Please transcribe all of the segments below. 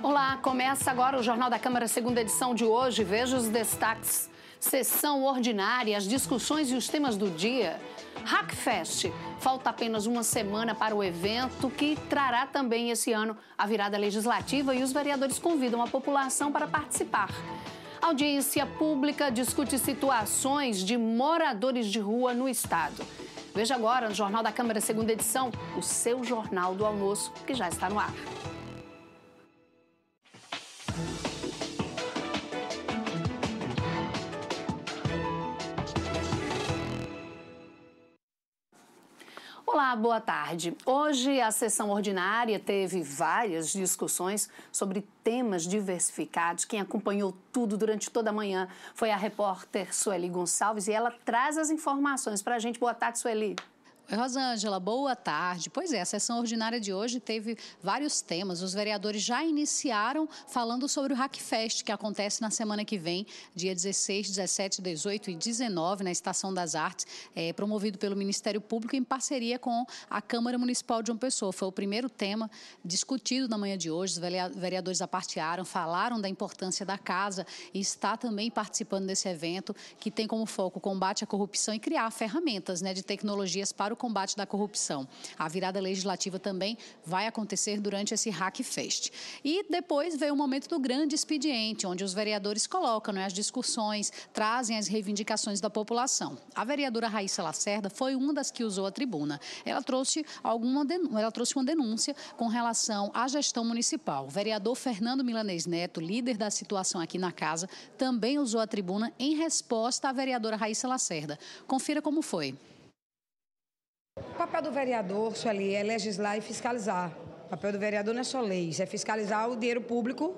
Olá, começa agora o Jornal da Câmara, segunda edição de hoje. Veja os destaques. Sessão ordinária, as discussões e os temas do dia. Hackfest. Falta apenas uma semana para o evento, que trará também esse ano a virada legislativa e os vereadores convidam a população para participar. audiência pública discute situações de moradores de rua no estado. Veja agora no Jornal da Câmara, segunda edição, o seu Jornal do Almoço, que já está no ar. Olá, boa tarde. Hoje a sessão ordinária teve várias discussões sobre temas diversificados. Quem acompanhou tudo durante toda a manhã foi a repórter Sueli Gonçalves e ela traz as informações para a gente. Boa tarde, Sueli. Rosângela, boa tarde. Pois é, a sessão ordinária de hoje teve vários temas. Os vereadores já iniciaram falando sobre o Hackfest, que acontece na semana que vem, dia 16, 17, 18 e 19, na Estação das Artes, é, promovido pelo Ministério Público em parceria com a Câmara Municipal de João Pessoa. Foi o primeiro tema discutido na manhã de hoje. Os vereadores apartearam, falaram da importância da casa e está também participando desse evento, que tem como foco o combate à corrupção e criar ferramentas né, de tecnologias para o combate da corrupção. A virada legislativa também vai acontecer durante esse Fest. E depois veio o momento do grande expediente, onde os vereadores colocam né, as discussões, trazem as reivindicações da população. A vereadora Raíssa Lacerda foi uma das que usou a tribuna. Ela trouxe, alguma ela trouxe uma denúncia com relação à gestão municipal. O vereador Fernando Milanês Neto, líder da situação aqui na casa, também usou a tribuna em resposta à vereadora Raíssa Lacerda. Confira como foi papel do vereador, Sueli, é legislar e fiscalizar. O papel do vereador não é só leis, é fiscalizar o dinheiro público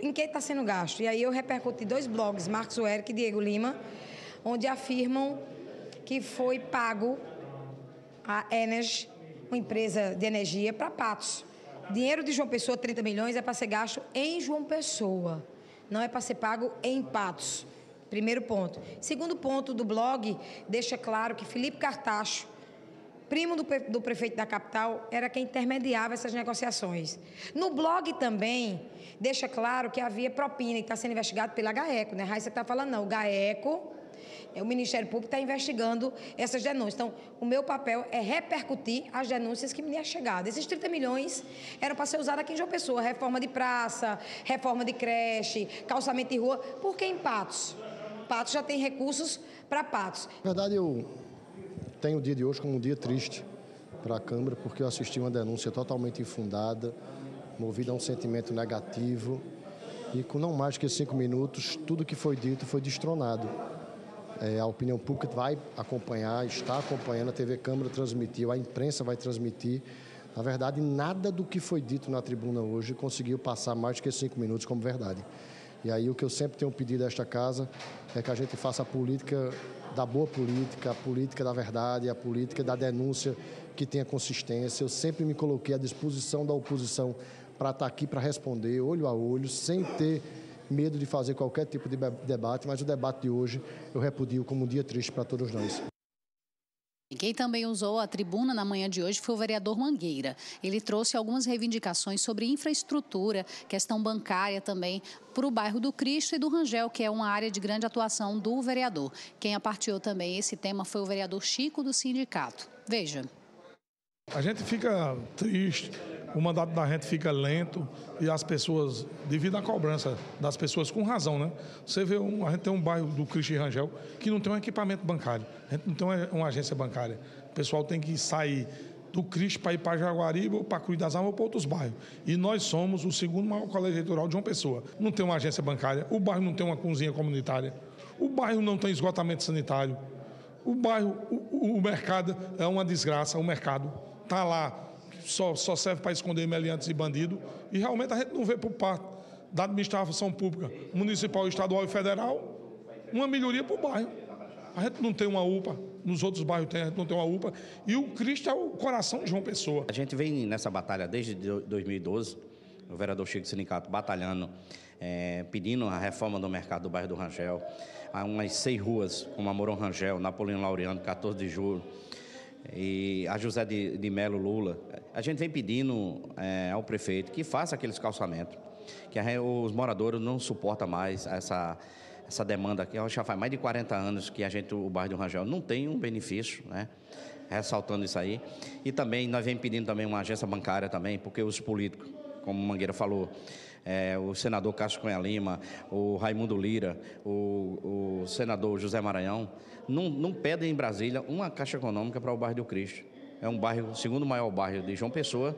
em que está sendo gasto. E aí eu repercuti dois blogs, Marcos Eric e Diego Lima, onde afirmam que foi pago a Enes, uma empresa de energia, para Patos. Dinheiro de João Pessoa, 30 milhões, é para ser gasto em João Pessoa, não é para ser pago em Patos. Primeiro ponto. Segundo ponto do blog, deixa claro que Felipe Cartacho primo do, do prefeito da capital, era quem intermediava essas negociações. No blog também deixa claro que havia propina e está sendo investigado pela GAECO, né? Raíssa está falando, não, o GAECO, o Ministério Público está investigando essas denúncias. Então, o meu papel é repercutir as denúncias que me é chegada. Esses 30 milhões eram para ser usados aqui em João Pessoa, reforma de praça, reforma de creche, calçamento de rua, porque em Patos. Patos já tem recursos para Patos. Na verdade, eu tem o dia de hoje como um dia triste para a Câmara, porque eu assisti uma denúncia totalmente infundada, movida a um sentimento negativo, e com não mais que cinco minutos, tudo que foi dito foi destronado. É, a opinião pública vai acompanhar, está acompanhando, a TV Câmara transmitiu, a imprensa vai transmitir. Na verdade, nada do que foi dito na tribuna hoje conseguiu passar mais que cinco minutos como verdade. E aí o que eu sempre tenho pedido a esta casa é que a gente faça a política da boa política, a política da verdade, a política da denúncia que tenha consistência. Eu sempre me coloquei à disposição da oposição para estar tá aqui para responder olho a olho, sem ter medo de fazer qualquer tipo de debate, mas o debate de hoje eu repudio como um dia triste para todos nós. Quem também usou a tribuna na manhã de hoje foi o vereador Mangueira. Ele trouxe algumas reivindicações sobre infraestrutura, questão bancária também, para o bairro do Cristo e do Rangel, que é uma área de grande atuação do vereador. Quem apartiou também esse tema foi o vereador Chico do sindicato. Veja. A gente fica triste o mandato da gente fica lento e as pessoas, devido à cobrança das pessoas, com razão, né? Você vê, um, a gente tem um bairro do Cristian Rangel que não tem um equipamento bancário, a gente não tem uma, uma agência bancária. O pessoal tem que sair do Cristo para ir para Jaguaribe ou para Cruz das Almas ou para outros bairros. E nós somos o segundo maior colégio eleitoral de uma pessoa. Não tem uma agência bancária, o bairro não tem uma cozinha comunitária, o bairro não tem esgotamento sanitário, o bairro, o, o mercado é uma desgraça, o mercado está lá só, só serve para esconder meliantes e bandidos. E realmente a gente não vê por parte da administração pública, municipal, estadual e federal, uma melhoria para o bairro. A gente não tem uma UPA, nos outros bairros tem, a gente não tem uma UPA. E o Cristo é o coração de João Pessoa. A gente vem nessa batalha desde 2012, o vereador Chico sindicato batalhando, é, pedindo a reforma do mercado do bairro do Rangel. Há umas seis ruas, como a Moron Rangel, Napoleão Laureano, 14 de julho, e a José de, de Melo Lula, a gente vem pedindo é, ao prefeito que faça aqueles calçamentos, que a, os moradores não suportam mais essa, essa demanda aqui. Já faz mais de 40 anos que a gente, o bairro do Rangel, não tem um benefício, né? ressaltando isso aí. E também nós vem pedindo também uma agência bancária também, porque os políticos, como o Mangueira falou, é, o senador Cássio Cunha Lima, o Raimundo Lira, o, o senador José Maranhão, não, não pedem em Brasília uma caixa econômica para o bairro do Cristo é um bairro, o segundo maior bairro de João Pessoa.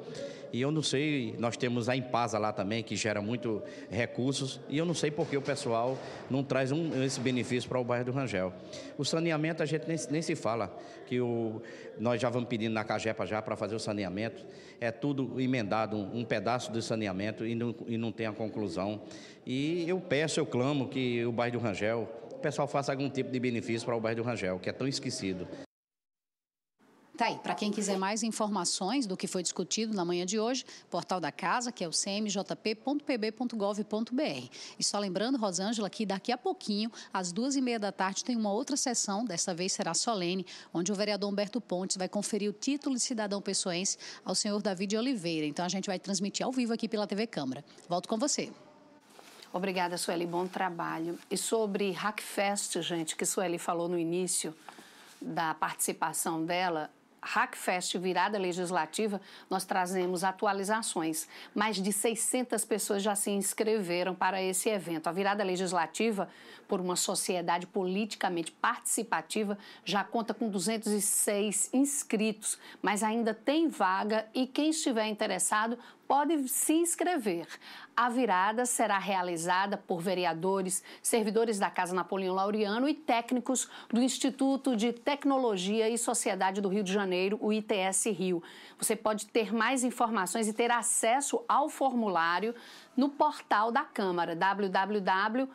E eu não sei, nós temos a Impasa lá também, que gera muito recursos, e eu não sei por que o pessoal não traz um, esse benefício para o bairro do Rangel. O saneamento a gente nem, nem se fala, que o, nós já vamos pedindo na Cajepa já para fazer o saneamento, é tudo emendado, um, um pedaço do saneamento e não, e não tem a conclusão. E eu peço, eu clamo que o bairro do Rangel, o pessoal faça algum tipo de benefício para o bairro do Rangel, que é tão esquecido. Tá aí. Para quem quiser mais informações do que foi discutido na manhã de hoje, portal da casa, que é o cmjp.pb.gov.br. E só lembrando, Rosângela, que daqui a pouquinho, às duas e meia da tarde, tem uma outra sessão, desta vez será solene, onde o vereador Humberto Pontes vai conferir o título de cidadão pessoense ao senhor David Oliveira. Então a gente vai transmitir ao vivo aqui pela TV Câmara. Volto com você. Obrigada, Sueli. Bom trabalho. E sobre Hackfest, gente, que Sueli falou no início da participação dela, Hackfest Virada Legislativa, nós trazemos atualizações. Mais de 600 pessoas já se inscreveram para esse evento. A Virada Legislativa, por uma sociedade politicamente participativa, já conta com 206 inscritos, mas ainda tem vaga e quem estiver interessado pode se inscrever. A virada será realizada por vereadores, servidores da Casa Napoleão Laureano e técnicos do Instituto de Tecnologia e Sociedade do Rio de Janeiro, o ITS Rio. Você pode ter mais informações e ter acesso ao formulário no portal da Câmara, www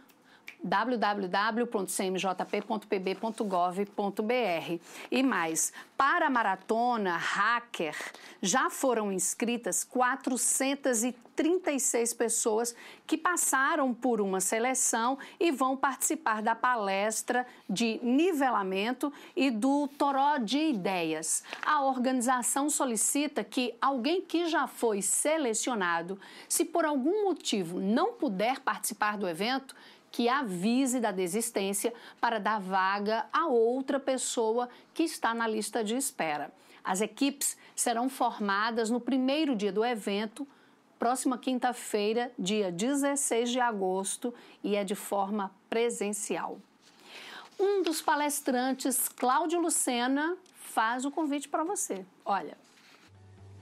www.cmjp.pb.gov.br. E mais, para a maratona hacker, já foram inscritas 436 pessoas que passaram por uma seleção e vão participar da palestra de nivelamento e do toró de ideias. A organização solicita que alguém que já foi selecionado, se por algum motivo não puder participar do evento, que avise da desistência para dar vaga a outra pessoa que está na lista de espera. As equipes serão formadas no primeiro dia do evento, próxima quinta-feira, dia 16 de agosto, e é de forma presencial. Um dos palestrantes, Cláudio Lucena, faz o convite para você. Olha,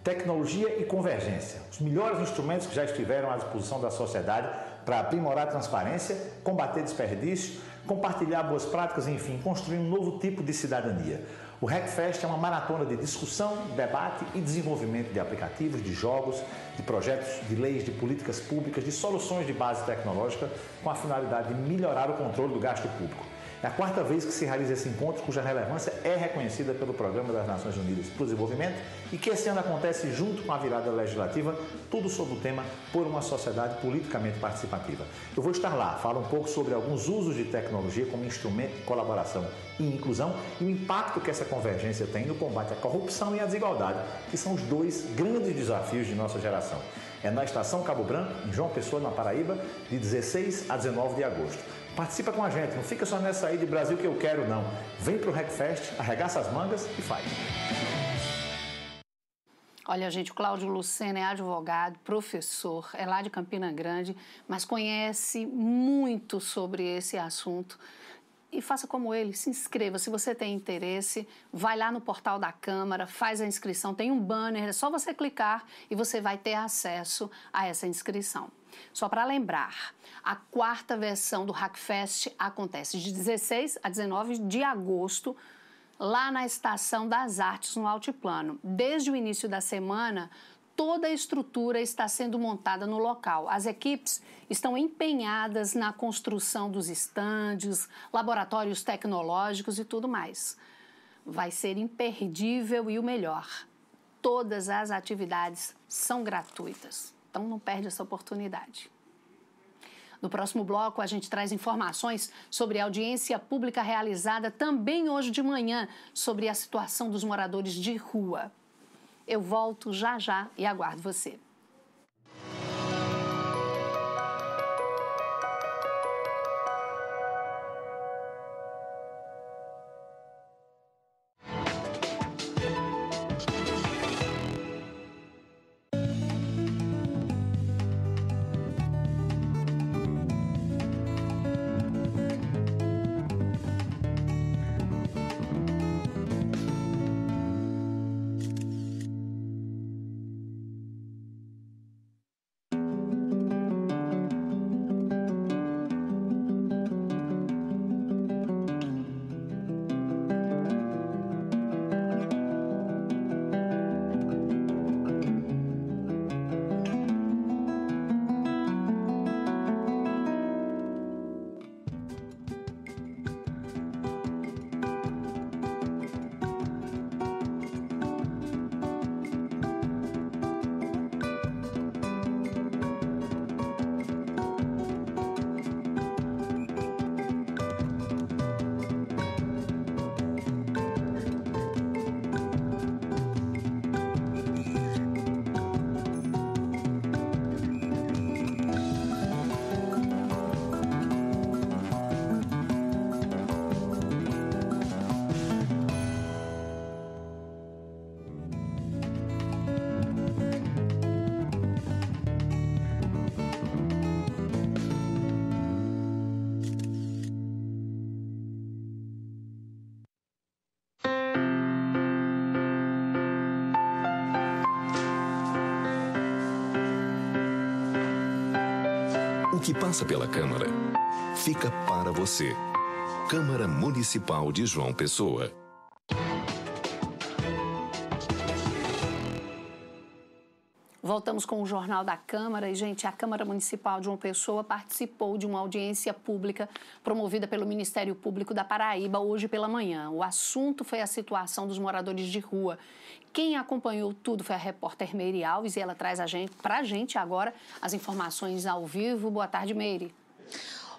Tecnologia e convergência, os melhores instrumentos que já estiveram à disposição da sociedade para aprimorar a transparência, combater desperdício, compartilhar boas práticas, enfim, construir um novo tipo de cidadania. O Hackfest é uma maratona de discussão, debate e desenvolvimento de aplicativos, de jogos, de projetos, de leis, de políticas públicas, de soluções de base tecnológica com a finalidade de melhorar o controle do gasto público. É a quarta vez que se realiza esse encontro, cuja relevância é reconhecida pelo Programa das Nações Unidas para o Desenvolvimento e que esse ano acontece junto com a virada legislativa, tudo sobre o tema Por uma Sociedade Politicamente Participativa. Eu vou estar lá, falo um pouco sobre alguns usos de tecnologia como instrumento de colaboração e inclusão e o impacto que essa convergência tem no combate à corrupção e à desigualdade, que são os dois grandes desafios de nossa geração. É na Estação Cabo Branco, em João Pessoa, na Paraíba, de 16 a 19 de agosto. Participa com a gente, não fica só nessa aí de Brasil que eu quero, não. Vem para o Hackfest, arregaça as mangas e faz. Olha, gente, o Cláudio Lucena é advogado, professor, é lá de Campina Grande, mas conhece muito sobre esse assunto e faça como ele, se inscreva. Se você tem interesse, vai lá no portal da Câmara, faz a inscrição, tem um banner, é só você clicar e você vai ter acesso a essa inscrição. Só para lembrar, a quarta versão do Hackfest acontece de 16 a 19 de agosto lá na Estação das Artes, no Altiplano. Desde o início da semana, toda a estrutura está sendo montada no local. As equipes estão empenhadas na construção dos estandes, laboratórios tecnológicos e tudo mais. Vai ser imperdível e o melhor. Todas as atividades são gratuitas. Então não perde essa oportunidade. No próximo bloco, a gente traz informações sobre a audiência pública realizada também hoje de manhã sobre a situação dos moradores de rua. Eu volto já já e aguardo você. O que passa pela Câmara fica para você. Câmara Municipal de João Pessoa. Voltamos com o Jornal da Câmara e, gente, a Câmara Municipal de João Pessoa participou de uma audiência pública promovida pelo Ministério Público da Paraíba hoje pela manhã. O assunto foi a situação dos moradores de rua quem acompanhou tudo foi a repórter Meire Alves e ela traz para a gente, gente agora as informações ao vivo. Boa tarde, Meire.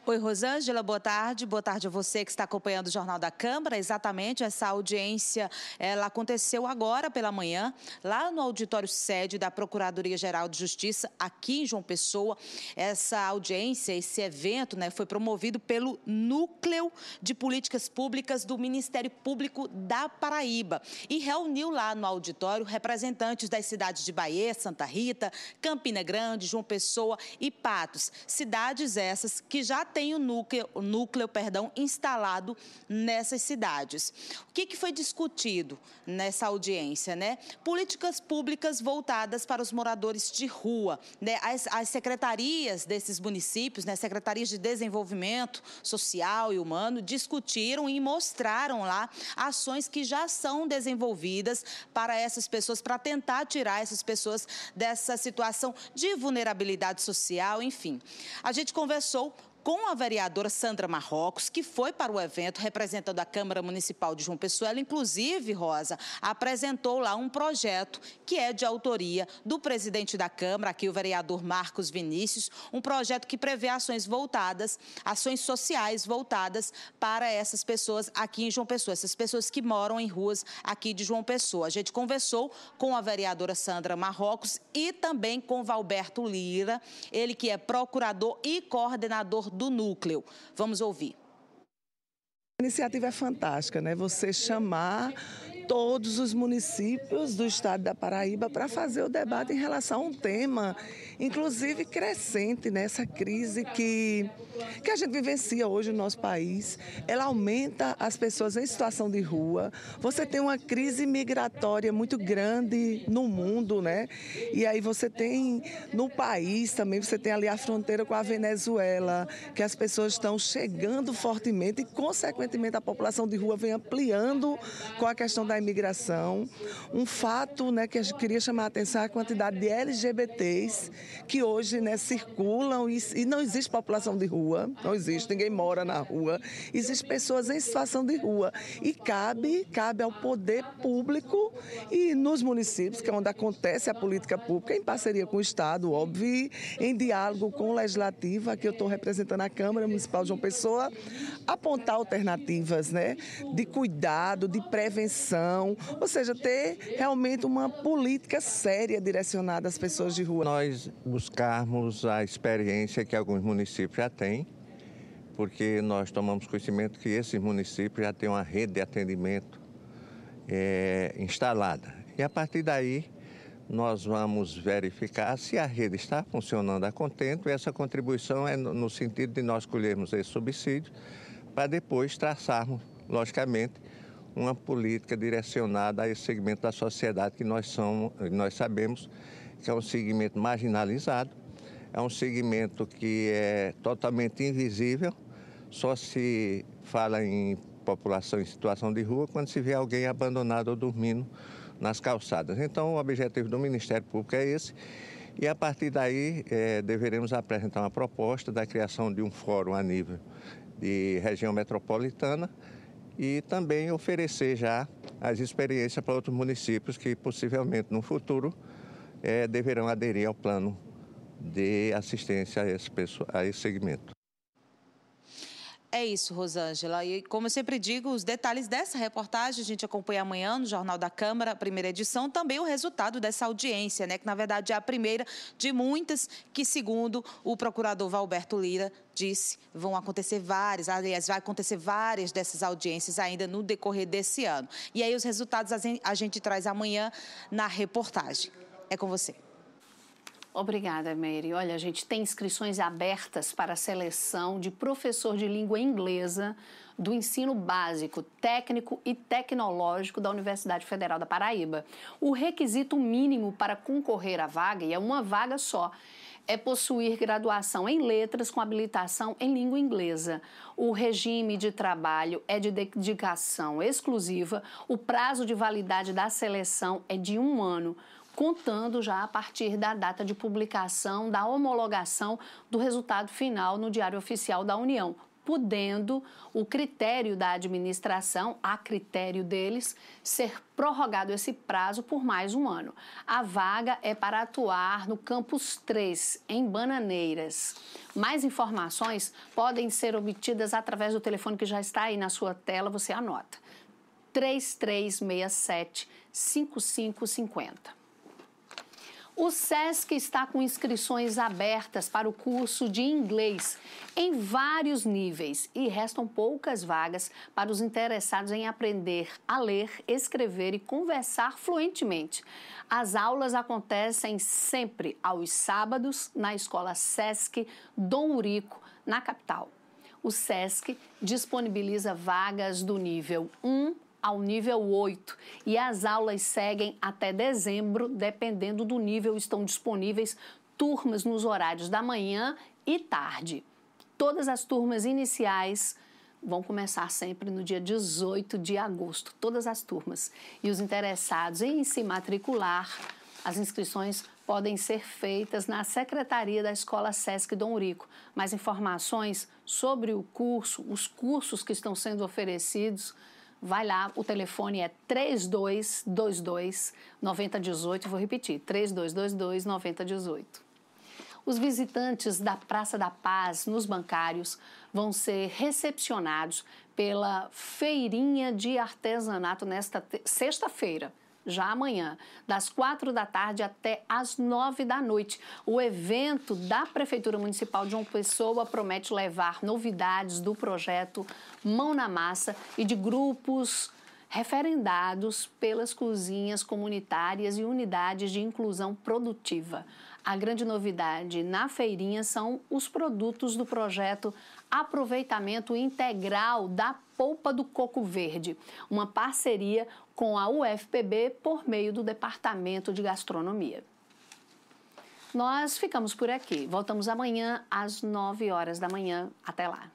Oi, Rosângela, boa tarde. Boa tarde a você que está acompanhando o Jornal da Câmara. Exatamente, essa audiência ela aconteceu agora pela manhã, lá no auditório sede da Procuradoria-Geral de Justiça, aqui em João Pessoa. Essa audiência, esse evento, né, foi promovido pelo Núcleo de Políticas Públicas do Ministério Público da Paraíba e reuniu lá no auditório representantes das cidades de Bahia, Santa Rita, Campina Grande, João Pessoa e Patos. Cidades essas que já tem o núcleo, núcleo perdão, instalado nessas cidades. O que, que foi discutido nessa audiência? Né? Políticas públicas voltadas para os moradores de rua. Né? As, as secretarias desses municípios, né? secretarias de desenvolvimento social e humano, discutiram e mostraram lá ações que já são desenvolvidas para essas pessoas, para tentar tirar essas pessoas dessa situação de vulnerabilidade social, enfim. A gente conversou com a vereadora Sandra Marrocos, que foi para o evento representando a Câmara Municipal de João Pessoa. Ela, inclusive, Rosa, apresentou lá um projeto que é de autoria do presidente da Câmara, aqui o vereador Marcos Vinícius, um projeto que prevê ações voltadas, ações sociais voltadas para essas pessoas aqui em João Pessoa, essas pessoas que moram em ruas aqui de João Pessoa. A gente conversou com a vereadora Sandra Marrocos e também com Valberto Lira, ele que é procurador e coordenador do núcleo. Vamos ouvir. A iniciativa é fantástica, né? Você chamar todos os municípios do estado da Paraíba para fazer o debate em relação a um tema, inclusive crescente nessa né? crise que, que a gente vivencia hoje no nosso país. Ela aumenta as pessoas em situação de rua. Você tem uma crise migratória muito grande no mundo, né? E aí você tem no país também, você tem ali a fronteira com a Venezuela, que as pessoas estão chegando fortemente e, consequentemente, a população de rua vem ampliando com a questão da imigração, um fato né, que eu queria chamar a atenção é a quantidade de LGBTs que hoje né, circulam e, e não existe população de rua, não existe, ninguém mora na rua, existem pessoas em situação de rua e cabe, cabe ao poder público e nos municípios, que é onde acontece a política pública, em parceria com o Estado, óbvio, em diálogo com o Legislativo, que eu estou representando a Câmara Municipal de João Pessoa, apontar alternativas né, de cuidado, de prevenção, educação, ou seja, ter realmente uma política séria direcionada às pessoas de rua. Nós buscarmos a experiência que alguns municípios já têm, porque nós tomamos conhecimento que esses municípios já têm uma rede de atendimento é, instalada. E a partir daí, nós vamos verificar se a rede está funcionando a contento e essa contribuição é no sentido de nós colhermos esse subsídio para depois traçarmos, logicamente, uma política direcionada a esse segmento da sociedade que nós, somos, nós sabemos que é um segmento marginalizado, é um segmento que é totalmente invisível, só se fala em população em situação de rua quando se vê alguém abandonado ou dormindo nas calçadas. Então, o objetivo do Ministério Público é esse. E a partir daí, é, deveremos apresentar uma proposta da criação de um fórum a nível de região metropolitana e também oferecer já as experiências para outros municípios que possivelmente no futuro é, deverão aderir ao plano de assistência a esse, a esse segmento. É isso, Rosângela. E como eu sempre digo, os detalhes dessa reportagem a gente acompanha amanhã no Jornal da Câmara, primeira edição, também o resultado dessa audiência, né? Que na verdade é a primeira de muitas que, segundo o procurador Valberto Lira, disse, vão acontecer várias, aliás, vai acontecer várias dessas audiências ainda no decorrer desse ano. E aí os resultados a gente traz amanhã na reportagem. É com você. Obrigada, Mary. Olha, a gente tem inscrições abertas para a seleção de professor de língua inglesa do ensino básico, técnico e tecnológico da Universidade Federal da Paraíba. O requisito mínimo para concorrer à vaga, e é uma vaga só, é possuir graduação em letras com habilitação em língua inglesa. O regime de trabalho é de dedicação exclusiva, o prazo de validade da seleção é de um ano contando já a partir da data de publicação da homologação do resultado final no Diário Oficial da União, podendo o critério da administração, a critério deles, ser prorrogado esse prazo por mais um ano. A vaga é para atuar no campus 3, em Bananeiras. Mais informações podem ser obtidas através do telefone que já está aí na sua tela, você anota. 3367 5550. O SESC está com inscrições abertas para o curso de inglês em vários níveis e restam poucas vagas para os interessados em aprender a ler, escrever e conversar fluentemente. As aulas acontecem sempre aos sábados na Escola SESC Dom Urico, na capital. O SESC disponibiliza vagas do nível 1 ao nível 8 e as aulas seguem até dezembro, dependendo do nível, estão disponíveis turmas nos horários da manhã e tarde. Todas as turmas iniciais vão começar sempre no dia 18 de agosto, todas as turmas. E os interessados em se matricular, as inscrições podem ser feitas na Secretaria da Escola SESC Dom Rico. Mais informações sobre o curso, os cursos que estão sendo oferecidos, vai lá, o telefone é 3222 9018, vou repetir, 3222 9018. Os visitantes da Praça da Paz nos bancários vão ser recepcionados pela feirinha de artesanato nesta sexta-feira já amanhã, das quatro da tarde até as nove da noite. O evento da Prefeitura Municipal de João Pessoa promete levar novidades do projeto Mão na Massa e de grupos referendados pelas cozinhas comunitárias e unidades de inclusão produtiva. A grande novidade na feirinha são os produtos do projeto Aproveitamento Integral da Polpa do Coco Verde, uma parceria com a UFPB por meio do Departamento de Gastronomia. Nós ficamos por aqui. Voltamos amanhã às 9 horas da manhã. Até lá.